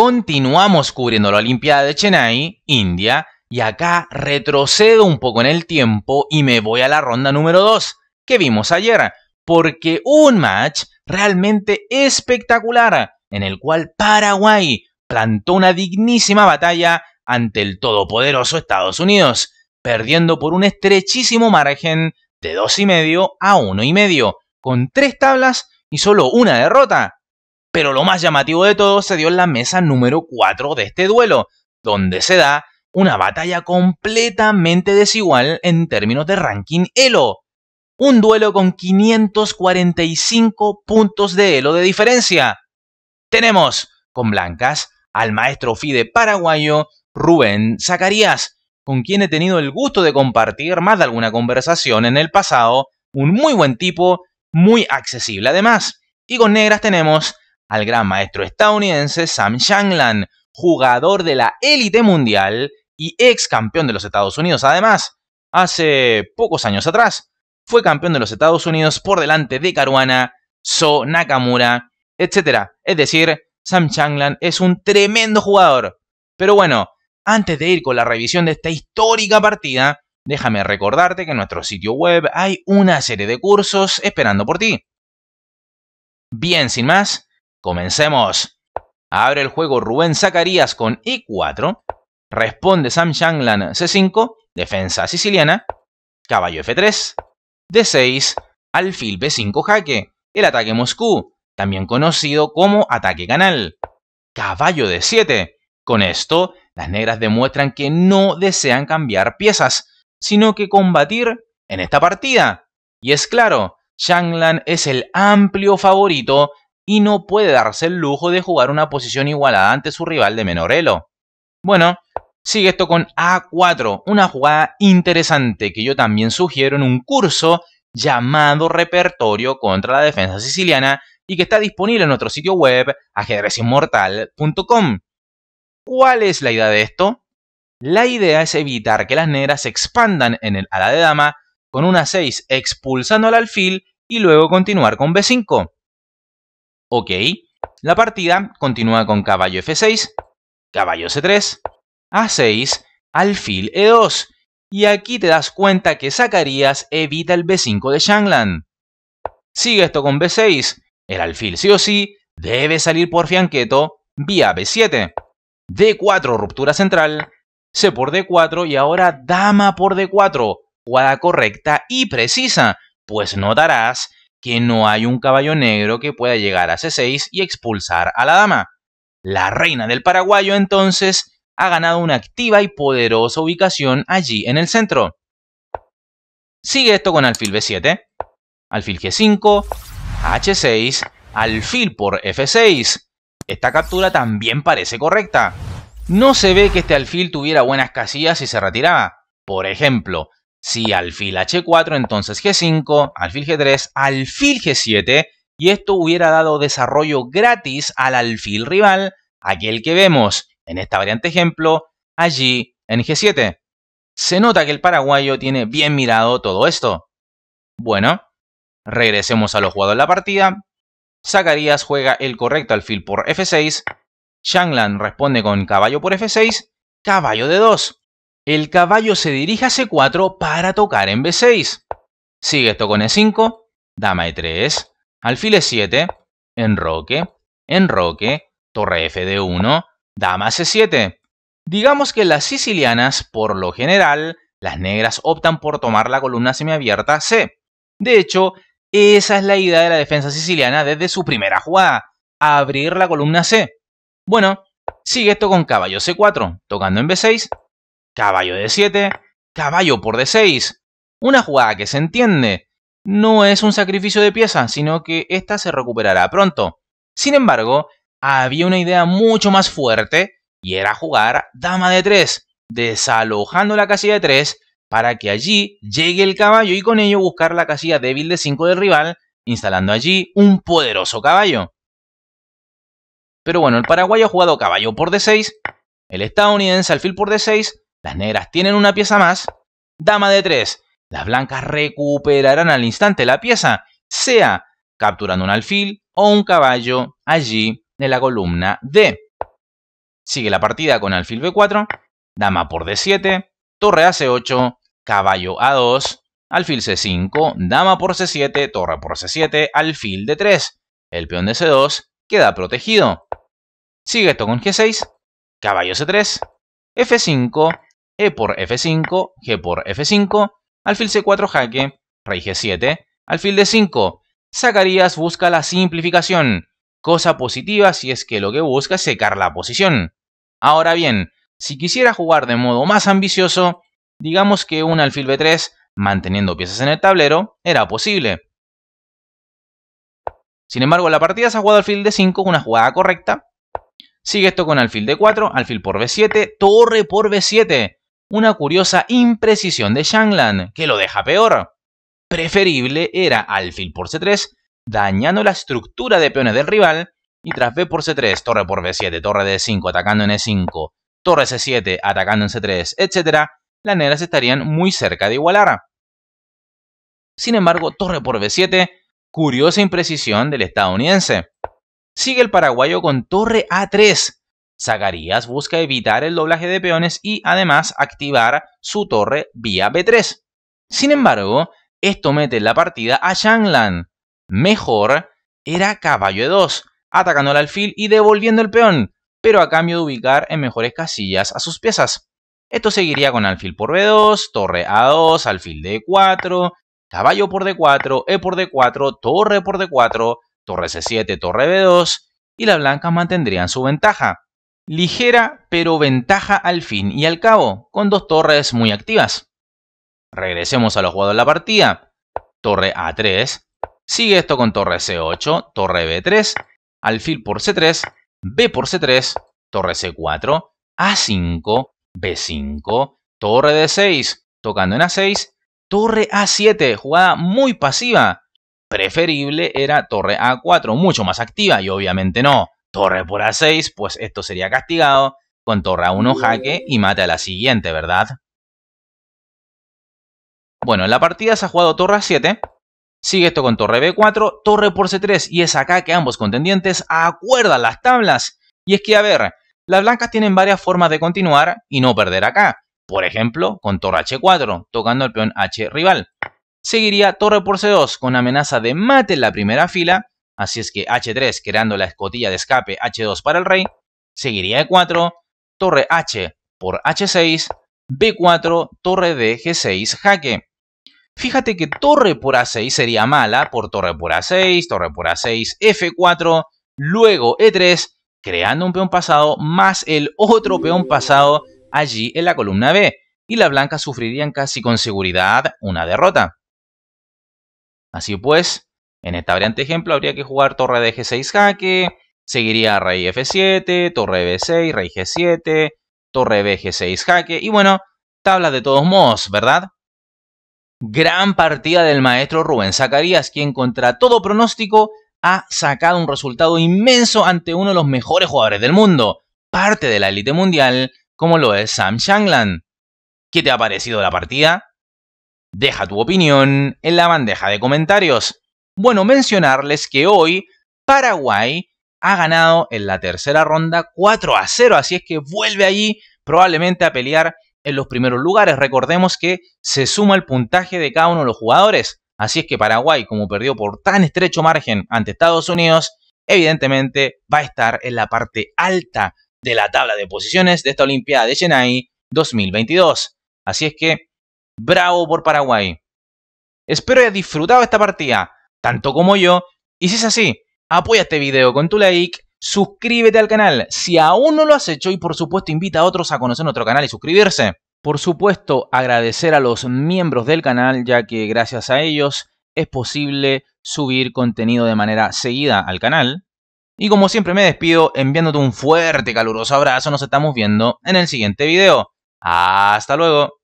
Continuamos cubriendo la Olimpiada de Chennai, India, y acá retrocedo un poco en el tiempo y me voy a la ronda número 2 que vimos ayer, porque un match realmente espectacular en el cual Paraguay plantó una dignísima batalla ante el todopoderoso Estados Unidos, perdiendo por un estrechísimo margen de dos y medio a uno y medio, con tres tablas y solo una derrota. Pero lo más llamativo de todo se dio en la mesa número 4 de este duelo, donde se da una batalla completamente desigual en términos de ranking Elo. Un duelo con 545 puntos de Elo de diferencia. Tenemos con blancas al maestro FIDE paraguayo Rubén Zacarías, con quien he tenido el gusto de compartir más de alguna conversación en el pasado, un muy buen tipo, muy accesible además. Y con negras tenemos al gran maestro estadounidense Sam Shanglan, jugador de la élite mundial y ex campeón de los Estados Unidos. Además, hace pocos años atrás, fue campeón de los Estados Unidos por delante de Caruana, So, Nakamura, etc. Es decir, Sam Changlan es un tremendo jugador. Pero bueno, antes de ir con la revisión de esta histórica partida, déjame recordarte que en nuestro sitio web hay una serie de cursos esperando por ti. Bien, sin más, Comencemos. Abre el juego Rubén Zacarías con E4. Responde Sam Shanglan C5. Defensa siciliana. Caballo F3. D6. Alfil B5 jaque. El ataque Moscú. También conocido como ataque canal. Caballo D7. Con esto, las negras demuestran que no desean cambiar piezas, sino que combatir en esta partida. Y es claro, Shanglan es el amplio favorito y no puede darse el lujo de jugar una posición igualada ante su rival de Menorelo. Bueno, sigue esto con A4, una jugada interesante que yo también sugiero en un curso llamado Repertorio contra la Defensa Siciliana y que está disponible en nuestro sitio web ajedrezinmortal.com. ¿Cuál es la idea de esto? La idea es evitar que las negras se expandan en el ala de dama con una 6 expulsando al alfil y luego continuar con B5. OK. La partida continúa con caballo F6, caballo C3, A6, alfil E2. Y aquí te das cuenta que Zacarías evita el B5 de Shanglan. Sigue esto con B6. El alfil sí o sí debe salir por fianqueto vía B7. D4, ruptura central. C por D4 y ahora dama por D4. Jugada correcta y precisa, pues notarás que no hay un caballo negro que pueda llegar a C6 y expulsar a la dama. La reina del paraguayo entonces ha ganado una activa y poderosa ubicación allí en el centro. Sigue esto con alfil B7, alfil G5, H6, alfil por F6. Esta captura también parece correcta. No se ve que este alfil tuviera buenas casillas si se retiraba. Por ejemplo, si alfil h4, entonces g5, alfil g3, alfil g7, y esto hubiera dado desarrollo gratis al alfil rival, aquel que vemos en esta variante ejemplo, allí en g7. Se nota que el paraguayo tiene bien mirado todo esto. Bueno, regresemos a los jugadores de la partida. Zacarías juega el correcto alfil por f6, Shanglan responde con caballo por f6, caballo de 2 el caballo se dirige a C4 para tocar en B6. Sigue esto con E5, dama E3, alfil E7, enroque, enroque, torre FD1, dama C7. Digamos que las sicilianas, por lo general, las negras optan por tomar la columna semiabierta C. De hecho, esa es la idea de la defensa siciliana desde su primera jugada, abrir la columna C. Bueno, sigue esto con caballo C4, tocando en B6, caballo de 7, caballo por d6. Una jugada que se entiende. No es un sacrificio de pieza, sino que esta se recuperará pronto. Sin embargo, había una idea mucho más fuerte y era jugar dama de 3, desalojando la casilla de 3 para que allí llegue el caballo y con ello buscar la casilla débil de 5 del rival, instalando allí un poderoso caballo. Pero bueno, el paraguayo ha jugado caballo por d6, el estadounidense alfil por d6 las negras tienen una pieza más. Dama de 3. Las blancas recuperarán al instante la pieza, sea capturando un alfil o un caballo allí en la columna D. Sigue la partida con alfil B4, dama por D7, torre a C8, caballo A2, alfil C5, dama por C7, torre por C7, alfil D3. El peón de C2 queda protegido. Sigue esto con G6, caballo C3, F5, e por F5, G por F5, alfil C4 jaque, rey G7, alfil D5. Zacarías busca la simplificación, cosa positiva si es que lo que busca es secar la posición. Ahora bien, si quisiera jugar de modo más ambicioso, digamos que un alfil B3 manteniendo piezas en el tablero era posible. Sin embargo, la partida se ha jugado alfil D5, una jugada correcta. Sigue esto con alfil D4, alfil por B7, torre por B7 una curiosa imprecisión de Shanglan que lo deja peor. Preferible era alfil por c3, dañando la estructura de peones del rival, y tras b por c3, torre por b7, torre d5 atacando en e5, torre c7 atacando en c3, etc., las negras estarían muy cerca de igualar. Sin embargo, torre por b7, curiosa imprecisión del estadounidense. Sigue el paraguayo con torre a3, Zagarías busca evitar el doblaje de peones y además activar su torre vía B3. Sin embargo, esto mete en la partida a Shanglan. Mejor era caballo e 2, atacando al alfil y devolviendo el peón, pero a cambio de ubicar en mejores casillas a sus piezas. Esto seguiría con alfil por B2, torre A2, alfil D4, caballo por D4, E por D4, torre por D4, torre C7, torre B2, y las blancas mantendrían su ventaja. Ligera pero ventaja al fin y al cabo, con dos torres muy activas. Regresemos a los jugadores de la partida. Torre A3. Sigue esto con torre C8, torre B3, alfil por C3, B por C3, torre C4, A5, B5, torre D6, tocando en A6, torre A7, jugada muy pasiva. Preferible era torre A4, mucho más activa y obviamente no torre por A6, pues esto sería castigado. Con torre A1 mm. jaque y mate a la siguiente, ¿verdad? Bueno, en la partida se ha jugado torre A7. Sigue esto con torre B4, torre por C3 y es acá que ambos contendientes acuerdan las tablas. Y es que, a ver, las blancas tienen varias formas de continuar y no perder acá. Por ejemplo, con torre H4, tocando el peón H rival. Seguiría torre por C2 con amenaza de mate en la primera fila Así es que H3 creando la escotilla de escape H2 para el rey. Seguiría E4, torre H por H6, B4, torre D, G6, jaque. Fíjate que torre por A6 sería mala por torre por A6, torre por A6, F4, luego E3, creando un peón pasado más el otro peón pasado allí en la columna B. Y la blanca sufrirían casi con seguridad una derrota. Así pues, en esta variante ejemplo habría que jugar torre de G6 jaque, seguiría rey F7, torre B6, rey G7, torre B 6 rey g 7 torre bg 6 jaque y bueno, tablas de todos modos, ¿verdad? Gran partida del maestro Rubén Zacarías, quien contra todo pronóstico ha sacado un resultado inmenso ante uno de los mejores jugadores del mundo, parte de la élite mundial, como lo es Sam Shanglan. ¿Qué te ha parecido la partida? Deja tu opinión en la bandeja de comentarios. Bueno, mencionarles que hoy Paraguay ha ganado en la tercera ronda 4 a 0, así es que vuelve allí probablemente a pelear en los primeros lugares. Recordemos que se suma el puntaje de cada uno de los jugadores, así es que Paraguay, como perdió por tan estrecho margen ante Estados Unidos, evidentemente va a estar en la parte alta de la tabla de posiciones de esta Olimpiada de Chennai 2022. Así es que, bravo por Paraguay. Espero hayas disfrutado esta partida tanto como yo. Y si es así, apoya este video con tu like, suscríbete al canal si aún no lo has hecho y por supuesto invita a otros a conocer nuestro canal y suscribirse. Por supuesto, agradecer a los miembros del canal, ya que gracias a ellos es posible subir contenido de manera seguida al canal. Y como siempre me despido enviándote un fuerte caluroso abrazo, nos estamos viendo en el siguiente video. Hasta luego.